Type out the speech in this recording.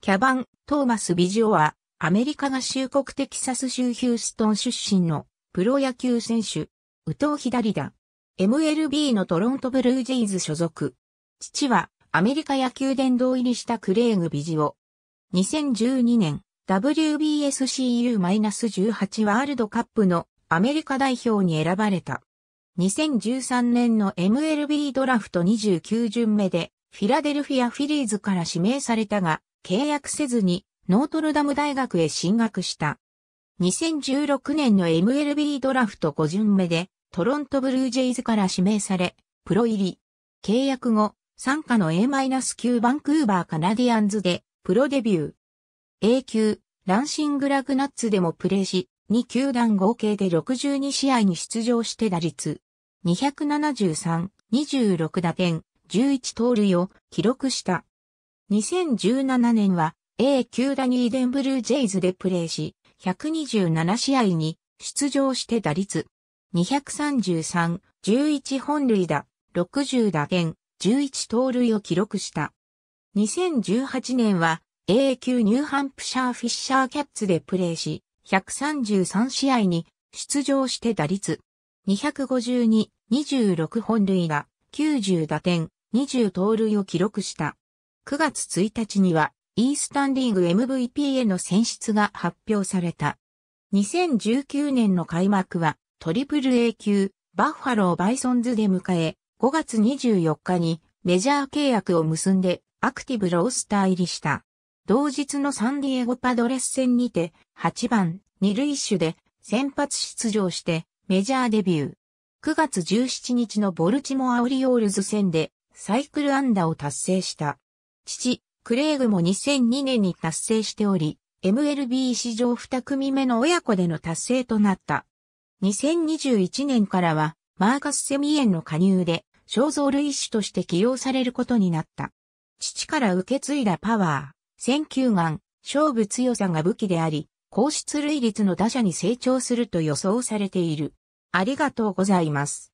キャバン、トーマス・ビジオは、アメリカ合衆国テキサス州ヒューストン出身のプロ野球選手、右投左打。MLB のトロントブルージェイズ所属。父はアメリカ野球殿堂入りしたクレーグ・ビジオ。2012年 WBSCU-18 ワールドカップのアメリカ代表に選ばれた。2013年の MLB ドラフト29巡目でフィラデルフィア・フィリーズから指名されたが、契約せずにノートルダム大学へ進学した。2016年の MLB ドラフト5巡目でトロントブルージェイズから指名され、プロ入り。契約後、参加の A-9 バンクーバーカナディアンズでプロデビュー。A 級、ランシングラグナッツでもプレーし、2球団合計で62試合に出場して打率273、26打点、11盗塁を記録した。2017年は A 級ダニーデンブルージェイズでプレーし、127試合に出場して打率233、11本塁打、60打点、11盗塁を記録した。2018年は A 級ニューハンプシャーフィッシャーキャッツでプレーし、133試合に出場して打率252、26本塁打、90打点、20盗塁を記録した。9月1日には、イースタンリーグ MVP への選出が発表された。2019年の開幕は、トリプル A 級、バッファローバイソンズで迎え、5月24日にメジャー契約を結んでアクティブロースター入りした。同日のサンディエゴパドレス戦にて8番二塁手で先発出場してメジャーデビュー。9月17日のボルチモアオリオールズ戦でサイクル安打を達成した。父、クレイグも2002年に達成しており、MLB 史上2組目の親子での達成となった。2021年からは、マーカス・セミエンの加入で、肖像類種として起用されることになった。父から受け継いだパワー、選球眼、勝負強さが武器であり、高出類率の打者に成長すると予想されている。ありがとうございます。